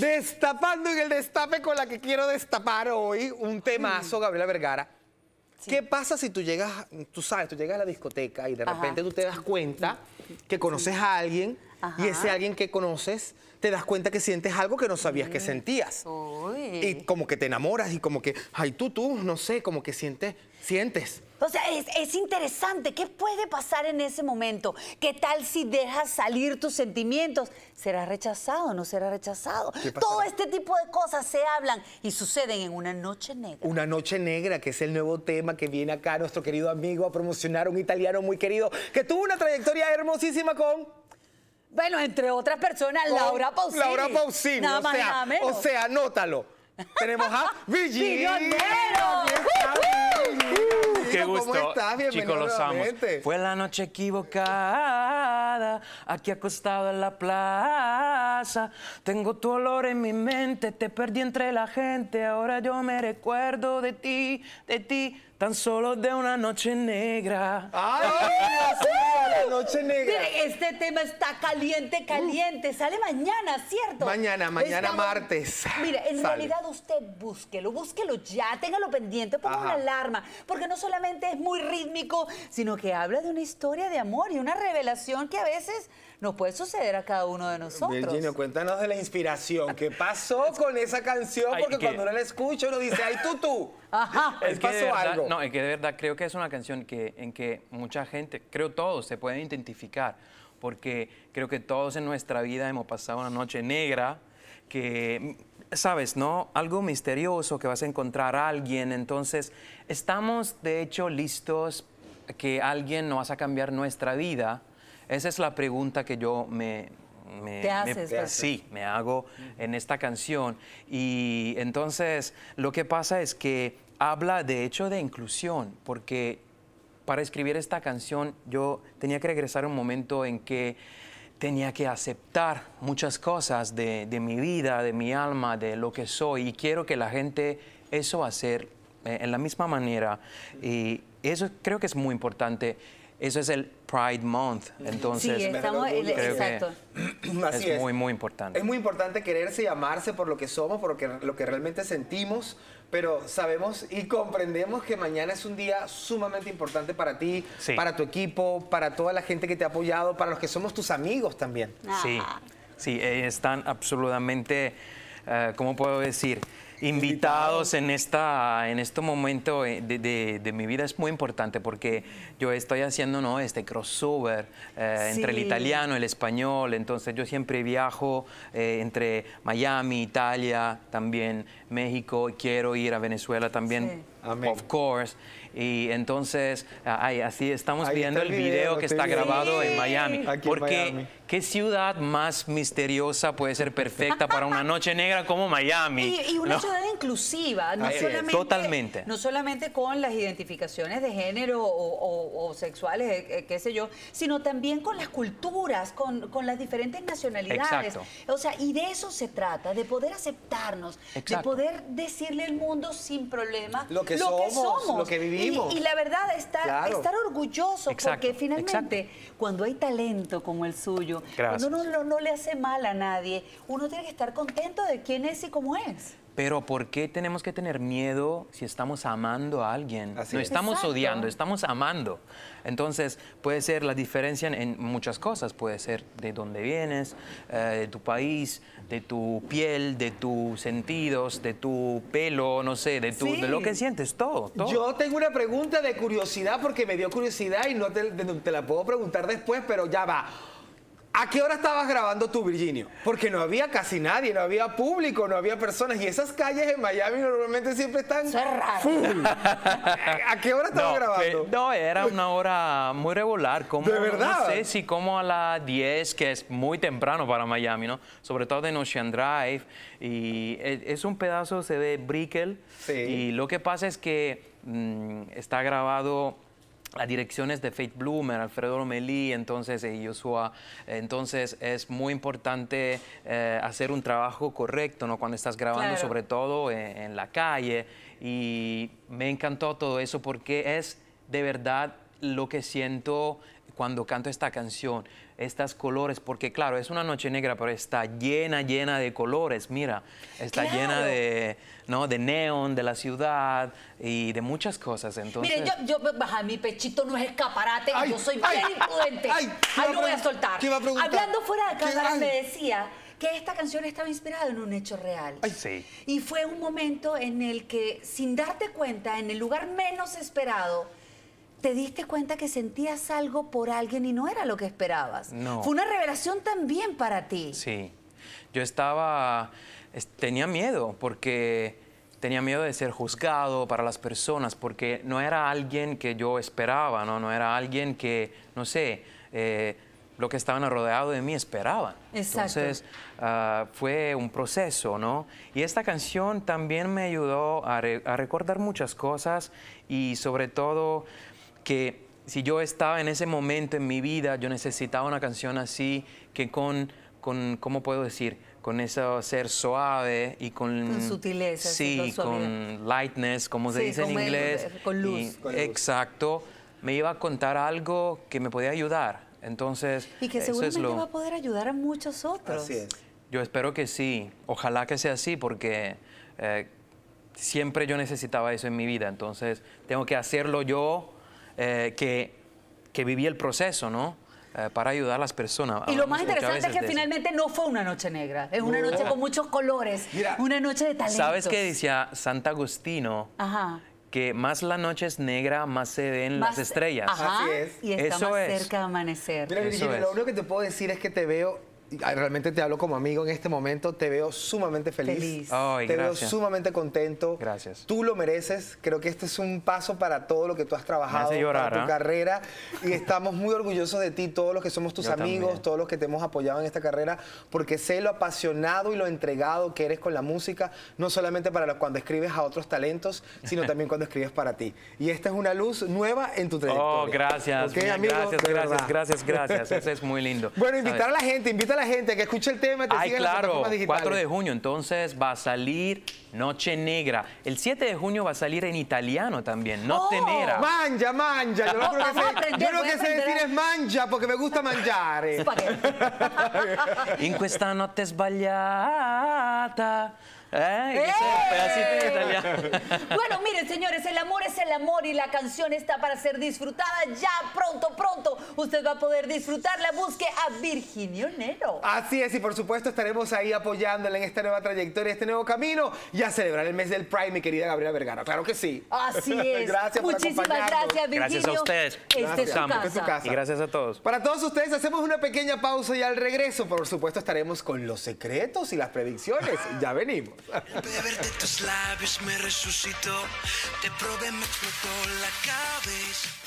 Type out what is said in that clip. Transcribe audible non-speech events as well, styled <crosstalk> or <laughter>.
Destapando en el destape con la que quiero destapar hoy un temazo, Gabriela Vergara. ¿Qué pasa si tú llegas, tú sabes, tú llegas a la discoteca y de repente tú te das cuenta que conoces a alguien y ese alguien que conoces te das cuenta que sientes algo que no sabías que mm. sentías. Y como que te enamoras y como que, ay, tú, tú, no sé, como que sientes, sientes. O sea, es, interesante. ¿Qué puede pasar en ese momento? ¿Qué tal si dejas salir tus sentimientos? ¿Será rechazado? o ¿No será rechazado? Todo este tipo de cosas se hablan y suceden en una noche negra. Una noche negra, que es el nuevo tema que viene acá nuestro querido amigo a promocionar, un italiano muy querido, que tuvo una trayectoria hermosísima con... Bueno, entre otras personas, Laura Pausini. Laura Pausini, o sea, o sea, anótalo. Tenemos a <laughs> ¡Villonero! qué gusto. Chicos, los amo. Fue la noche equivocada, aquí acostado en la plaza. Tengo tu olor en mi mente, te perdí entre la gente. Ahora yo me recuerdo de ti, de ti, tan solo de una noche negra. ¡Ay, sí, noche negra! este tema está caliente, uh. caliente. Sale mañana, ¿cierto? Mañana, mañana martes. Mire, en realidad usted búsquelo, búsquelo ya, téngalo pendiente, ponga una alarma, porque no solamente es muy rítmico, sino que habla de una historia de amor y una revelación que a veces nos puede suceder a cada uno de nosotros. Virginia, cuéntanos de la inspiración. ¿Qué pasó con esa canción? Porque cuando uno la escucha, uno dice, ¡ay, tú, tú! es que de verdad creo que es una canción que, en que mucha gente, creo todos, se pueden identificar, porque creo que todos en nuestra vida hemos pasado una noche negra que sabes, ¿no? Algo misterioso que vas a encontrar a alguien. Entonces, estamos de hecho listos que alguien nos va a cambiar nuestra vida. Esa es la pregunta que yo me... ¿Te haces? Me, sí, me hago en esta canción. Y entonces lo que pasa es que habla de hecho de inclusión, porque para escribir esta canción yo tenía que regresar a un momento en que tenía que aceptar muchas cosas de, mi vida, de mi alma, de lo que soy, y quiero que la gente eso va a hacer eh, en la misma manera. Y eso creo que es muy importante. Eso es el Pride Month, entonces estamos, es, muy, muy importante. Es muy importante quererse y amarse por lo que somos, por lo que, realmente sentimos, pero sabemos y comprendemos que mañana es un día sumamente importante para ti, para tu equipo, para toda la gente que te ha apoyado, para los que somos tus amigos también. Sí, ah. sí, eh, están absolutamente eh, ¿cómo puedo decir? invitados en, esta, en este momento eh, de, mi vida es muy importante porque yo estoy haciendo ¿no? este crossover eh, entre el italiano, y el español, entonces yo siempre viajo entre Miami, Italia, también México, quiero ir a Venezuela también. Of course. Y entonces, ay, así estamos viendo el video, que está grabado en Miami. porque qué ciudad más misteriosa puede ser perfecta para una noche negra como Miami. Y, una ciudad inclusiva, no Totalmente. no solamente con las identificaciones de género o, sexuales, eh, eh, qué sé yo, sino también con las culturas, con, las diferentes nacionalidades. O sea, y de eso se trata, de poder aceptarnos, de poder decirle al mundo sin problema lo que somos, lo que vivimos. Y, la verdad, estar, estar orgulloso, porque finalmente, cuando hay talento como el suyo, cuando uno no le hace mal a nadie, uno tiene que estar contento de quién es y cómo es. Pero ¿por qué tenemos que tener miedo si estamos amando a alguien? no estamos odiando, estamos amando. Entonces puede ser la diferencia en muchas cosas. Puede ser de dónde vienes, eh, de tu país, de tu piel, de tus sentidos, de tu pelo, no sé, de, tu, de lo que sientes, todo, Yo tengo una pregunta de curiosidad porque me dio curiosidad y no te la puedo preguntar después, pero ya va. ¿A qué hora estabas grabando tu Virginio? Porque no había casi nadie, no había público, no había personas. Y esas calles en Miami normalmente siempre están cerradas. ¿A qué hora estabas grabando? Eh, no, era una hora muy regular. Como, ¿De verdad? No sé si como a las 10, que es muy temprano para Miami, ¿no? Sobre todo en Ocean Drive. Y eh, es un pedazo, se ve Brickell. Y lo que pasa es que mm, está grabado dirección direcciones de Faith Bloomer, Alfredo Romeli, entonces y e Joshua. Entonces es muy importante eh, hacer un trabajo correcto, ¿no? Cuando estás grabando, sobre todo eh, en la calle. Y me encantó todo eso porque es de verdad lo que siento cuando canto esta canción, estos colores, porque claro, es una noche negra, pero está llena, llena de colores, mira, está llena de, ¿no? de neón, de la ciudad y de muchas cosas. Entonces... Mire, yo, yo baja, mi pechito no es escaparate, yo soy bien imprudente. Ay, no voy a soltar. Hablando fuera de casa, me decía que esta canción estaba inspirada en un hecho real. sí. Y fue un momento en el que, sin darte cuenta, en el lugar menos esperado, te diste cuenta que sentías algo por alguien y no era lo que esperabas. No. Fue una revelación también para ti. Sí. Yo estaba... Tenía miedo porque tenía miedo de ser juzgado para las personas porque no era alguien que yo esperaba, no, no era alguien que, no sé, eh, lo que estaban rodeado de mí esperaban. Exacto. Entonces ah, fue un proceso, ¿no? Y esta canción también me ayudó a, a recordar muchas cosas y sobre todo que si yo estaba en ese momento en mi vida, yo necesitaba una canción así que con, con ¿cómo puedo decir? Con ese ser suave y con... Con sutileza. Sí, con, lightness, como se dice en inglés. con, luz. Exacto. Me iba a contar algo que me podía ayudar. Entonces, y que seguramente va a poder ayudar a muchos otros. Así es. Yo espero que sí. Ojalá que sea así, porque eh, siempre yo necesitaba eso en mi vida. Entonces, tengo que hacerlo yo eh, que, que viví el proceso, ¿no? Eh, para ayudar a las personas. Y lo más interesante es que finalmente no fue una noche negra, es una noche con muchos colores, una noche de talento. ¿Sabes qué decía Santo Agustino? Ajá. Que más la noche es negra, más se ven las estrellas. Así es. Y está más cerca de amanecer. Mira, lo único que te puedo decir es que te veo Ah, realmente te hablo como amigo en este momento, te veo sumamente feliz. te veo sumamente contento. Gracias. Tú lo mereces. Creo que este es un paso para todo lo que tú has trabajado, en tu ¿ah? carrera. Y <laughs> estamos muy orgullosos de ti, todos los que somos tus amigos, todos los que te hemos apoyado en esta carrera, porque sé lo apasionado y lo entregado que eres con la música, no solamente para cuando escribes a otros talentos, sino <laughs> también cuando escribes para ti. Y esta es una luz nueva en tu oh, trayectoria. Oh, gracias. Gracias, gracias, gracias, gracias, Eso es muy lindo. <laughs> Bueno, invitar a la gente, la gente que escuche el tema. Te Ay, claro, las 4 de junio, entonces va a salir Noche Negra. El 7 de junio va a salir en italiano también, Noche oh, Negra. Mangia, mangia. Yo lo que, sé, decir es mangia porque me gusta mangiare. <laughs> In questa notte sbagliata. <laughs> Bueno, miren, señores, el amor es el amor y la canción está para ser disfrutada ya pronto, pronto. Usted va a poder disfrutar la búsqueda a Virginio Nero. Así es, y por supuesto estaremos ahí apoyándole en esta nueva trayectoria, este nuevo camino y a celebrar el mes del Prime, mi querida Gabriela Vergara. Claro que sí. Así <laughs> es. Muchísimas gracias, Virginio. Gracias a ustedes. Este y gracias a todos. Para todos ustedes, hacemos una pequeña pausa y al regreso, por supuesto, estaremos con los secretos y las predicciones. ya venimos. De tus labios me resucitó, te probé, me explotó la cabeza.